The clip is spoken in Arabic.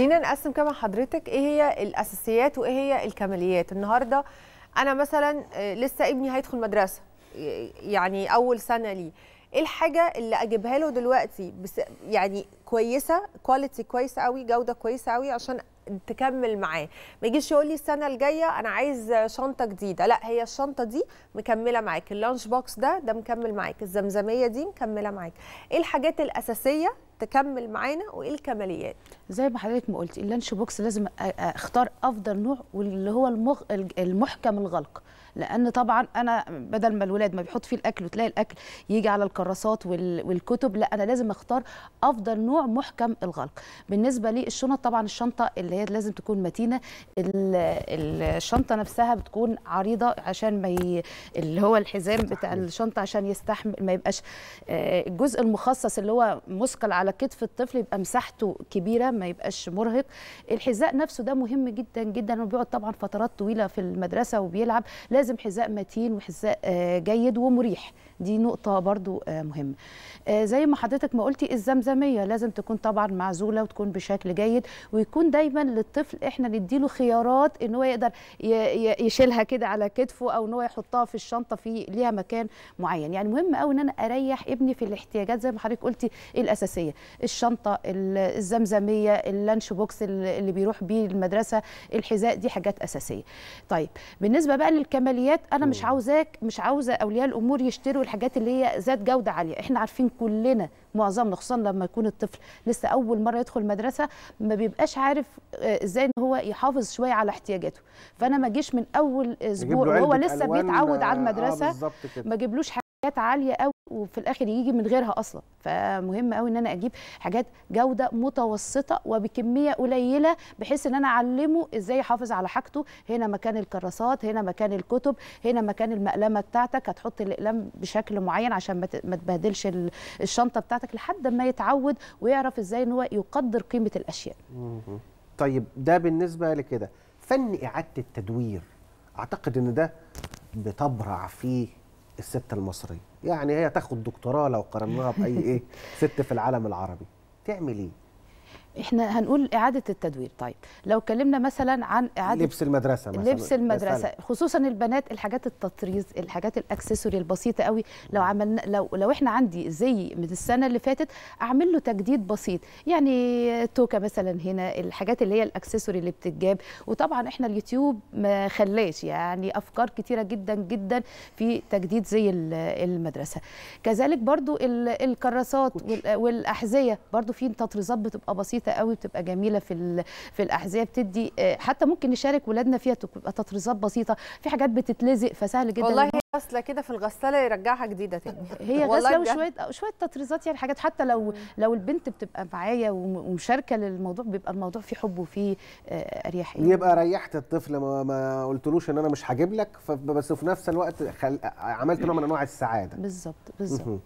خلينا نقسم كمان حضرتك ايه هي الاساسيات وايه هي الكماليات النهارده انا مثلا آه، لسه ابني هيدخل مدرسه آه، يعني اول سنه ليه ايه الحاجه اللي اجيبها له دلوقتي بس يعني كويسه كواليتي كويسه قوي جوده كويسه قوي عشان تكمل معاه ما يجيش يقول لي السنه الجايه انا عايز شنطه جديده لا هي الشنطه دي مكمله معاك اللانش بوكس ده ده مكمل معاك الزمزميه دي مكمله معاك ايه الحاجات الاساسيه تكمل معانا وايه الكماليات زي ما حضرتك ما قلتي اللانش بوكس لازم اختار افضل نوع واللي هو المغ... المحكم الغلق لان طبعا انا بدل ما الولاد ما بيحط فيه الاكل وتلاقي الاكل يجي على الكراسات وال... والكتب لا انا لازم اختار افضل نوع محكم الغلق بالنسبه للشنط طبعا الشنطه اللي هي لازم تكون متينه ال... الشنطه نفسها بتكون عريضه عشان ما ي... اللي هو الحزام بتاع الشنطه عشان يستحمل ما يبقاش آه، الجزء المخصص اللي هو مثقل على كتف الطفل يبقى مساحته كبيره ما يبقاش مرهق الحذاء نفسه ده مهم جدا جدا وبيقعد طبعا فترات طويله في المدرسه وبيلعب لازم حذاء متين وحذاء آه، جيد ومريح دي نقطه برضو آه، مهمه آه، زي ما حضرتك ما قلتي الزمزميه لازم تكون طبعا معزوله وتكون بشكل جيد ويكون دايما للطفل احنا نديله خيارات ان هو يقدر يشيلها كده على كتفه او ان هو يحطها في الشنطه في ليها مكان معين يعني مهم قوي ان انا اريح ابني في الاحتياجات زي ما حضرتك قلتي الاساسيه الشنطه الزمزميه اللانش بوكس اللي بيروح بيه المدرسه الحذاء دي حاجات اساسيه طيب بالنسبه بقى للكماليات انا مش عاوزاك مش عاوزه اولياء الامور يشتروا الحاجات اللي هي ذات جوده عاليه احنا عارفين كلنا معظمنا خصوصا لما يكون الطفل لسه اول مره يدخل مدرسه ما بيبقاش عارف آه، ازاي ان هو يحافظ شويه على احتياجاته فانا ما اجيش من اول اسبوع وهو لسه بيتعود على آه، آه، المدرسه آه ما حاجة حاجات عاليه قوي وفي الاخر يجي من غيرها اصلا فمهم قوي ان انا اجيب حاجات جوده متوسطه وبكميه قليله بحيث ان انا اعلمه ازاي يحافظ على حاجته هنا مكان الكراسات هنا مكان الكتب هنا مكان المقلمه بتاعتك هتحط الاقلام بشكل معين عشان ما تبهدلش الشنطه بتاعتك لحد ما يتعود ويعرف ازاي ان هو يقدر قيمه الاشياء طيب ده بالنسبه لكده فن اعاده التدوير اعتقد ان ده بتبرع فيه الست المصريه يعني هي تاخد دكتوراه لو قارناها باي ايه ست في العالم العربي تعمل ايه احنا هنقول اعاده التدوير طيب لو اتكلمنا مثلا عن اعاده لبس المدرسه مثلا لبس المدرسه مثلاً. خصوصا البنات الحاجات التطريز الحاجات الاكسسوري البسيطه قوي لو عملنا لو لو احنا عندي زي من السنه اللي فاتت اعمل له تجديد بسيط يعني توكه مثلا هنا الحاجات اللي هي الاكسسوري اللي بتتجاب وطبعا احنا اليوتيوب ما خلاش يعني افكار كتيره جدا جدا في تجديد زي المدرسه كذلك برضو الكراسات والاحذيه برضو في تطريزات بتبقى بسيطه بسيطه قوي بتبقى جميله في في الاحذيه بتدي آه، حتى ممكن نشارك ولادنا فيها تبقى تطريزات بسيطه في حاجات بتتلزق فسهل جدا والله غسله كده في الغساله يرجعها جديده تاني هي غسله وشويه شويه تطريزات يعني حاجات حتى لو لو البنت بتبقى معايا ومشاركه للموضوع بيبقى الموضوع فيه حب وفيه آه، اريحيه يعني. يبقى ريحت الطفل ما, ما قلتلوش ان انا مش هجيب لك بس في نفس الوقت خل... عملت نوع من انواع السعاده بالظبط بالظبط